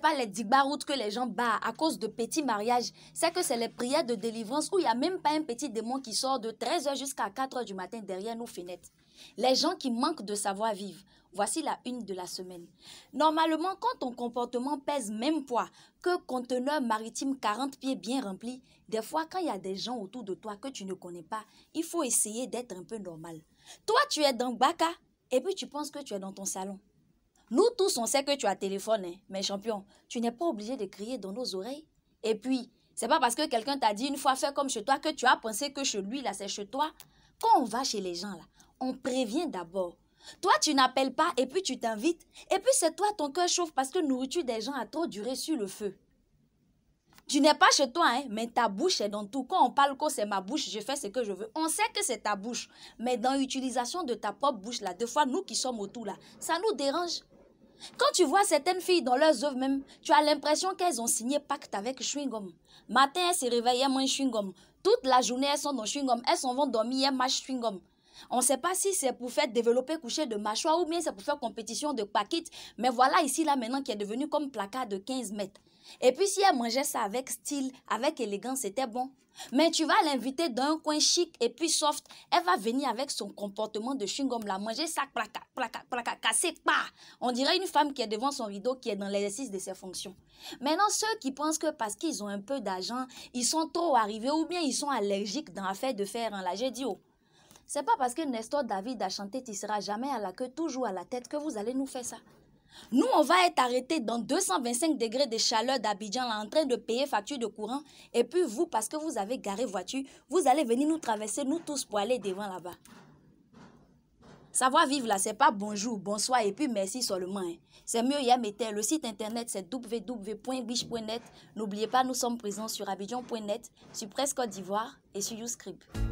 pas les digbaroutes que les gens barrent à cause de petits mariages. C'est que c'est les prières de délivrance où il n'y a même pas un petit démon qui sort de 13h jusqu'à 4h du matin derrière nos fenêtres. Les gens qui manquent de savoir-vivre. Voici la une de la semaine. Normalement, quand ton comportement pèse même poids que conteneur maritime 40 pieds bien rempli, des fois quand il y a des gens autour de toi que tu ne connais pas, il faut essayer d'être un peu normal. Toi, tu es dans Baka et puis tu penses que tu es dans ton salon. Nous tous, on sait que tu as téléphoné, hein, mais champion, tu n'es pas obligé de crier dans nos oreilles. Et puis, c'est pas parce que quelqu'un t'a dit une fois fais comme chez toi que tu as pensé que chez lui, là, c'est chez toi. Quand on va chez les gens, là, on prévient d'abord. Toi, tu n'appelles pas et puis tu t'invites. Et puis, c'est toi, ton cœur chauffe parce que nourriture des gens a trop duré sur le feu. Tu n'es pas chez toi, hein, mais ta bouche est dans tout. Quand on parle, quand c'est ma bouche, je fais ce que je veux. On sait que c'est ta bouche, mais dans l'utilisation de ta propre bouche, là, deux fois, nous qui sommes autour, là, ça nous dérange. Quand tu vois certaines filles dans leurs œuvres même, tu as l'impression qu'elles ont signé pacte avec chewing-gum. Matin, elles se réveillent, elles chewing-gum. Toute la journée, elles sont dans chewing-gum. Elles s'en vont dormir, elles mâchent chewing-gum. On ne sait pas si c'est pour faire développer coucher de mâchoire ou bien c'est pour faire compétition de paquets. Mais voilà ici, là, maintenant, qui est devenu comme placard de 15 mètres. Et puis si elle mangeait ça avec style, avec élégance, c'était bon. Mais tu vas l'inviter dans un coin chic et puis soft. Elle va venir avec son comportement de chewing-gum là, manger ça, placa, placa, placa, casser, pas. On dirait une femme qui est devant son rideau, qui est dans l'exercice de ses fonctions. Maintenant, ceux qui pensent que parce qu'ils ont un peu d'argent, ils sont trop arrivés ou bien ils sont allergiques dans l'affaire de faire un lager d'io. c'est pas parce que Nestor David a chanté Tu seras jamais à la queue, toujours à la tête que vous allez nous faire ça. Nous, on va être arrêtés dans 225 degrés de chaleur d'Abidjan en train de payer facture de courant. Et puis vous, parce que vous avez garé voiture, vous allez venir nous traverser, nous tous, pour aller devant là-bas. Savoir vivre là, c'est pas bonjour, bonsoir et puis merci seulement. Hein. C'est mieux hier mettez Le site internet c'est www.biche.net. N'oubliez pas, nous sommes présents sur abidjan.net, sur Presse Côte d'Ivoire et sur YouScript.